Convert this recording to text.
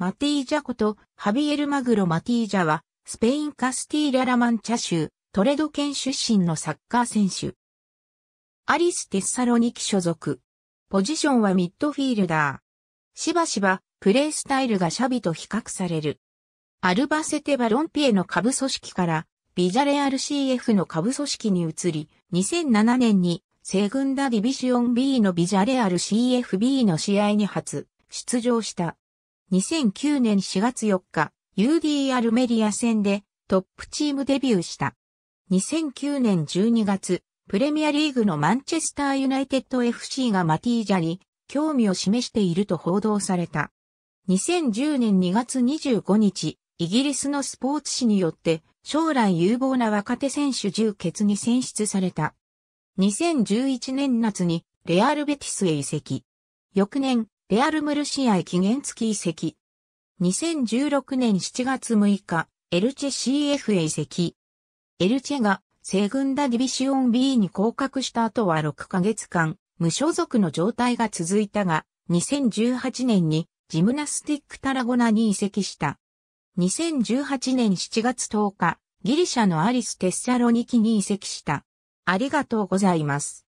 マティージャことハビエル・マグロ・マティージャは、スペイン・カスティーラ・ラマンチャ州、トレド県出身のサッカー選手。アリス・テッサロニキ所属。ポジションはミッドフィールダー。しばしば、プレースタイルがシャビと比較される。アルバセテバロンピエの下部組織から、ビジャレアル CF の下部組織に移り、2007年に、セグンダディビシオン B のビジャレアル CFB の試合に初出場した。2009年4月4日、UD r メディア戦でトップチームデビューした。2009年12月、プレミアリーグのマンチェスターユナイテッド FC がマティージャに興味を示していると報道された。2010年2月25日、イギリスのスポーツ紙によって将来有望な若手選手10決に選出された。2011年夏にレアルベティスへ移籍。翌年、レアル・ムルシアへ期限付き移籍。2016年7月6日、エルチェ CF へ移籍。エルチェが西軍ダディビシオン B に降格した後は6ヶ月間、無所属の状態が続いたが、2018年にジムナスティックタラゴナに移籍した。2018年7月10日、ギリシャのアリス・テッサロニキに移籍した。ありがとうございます。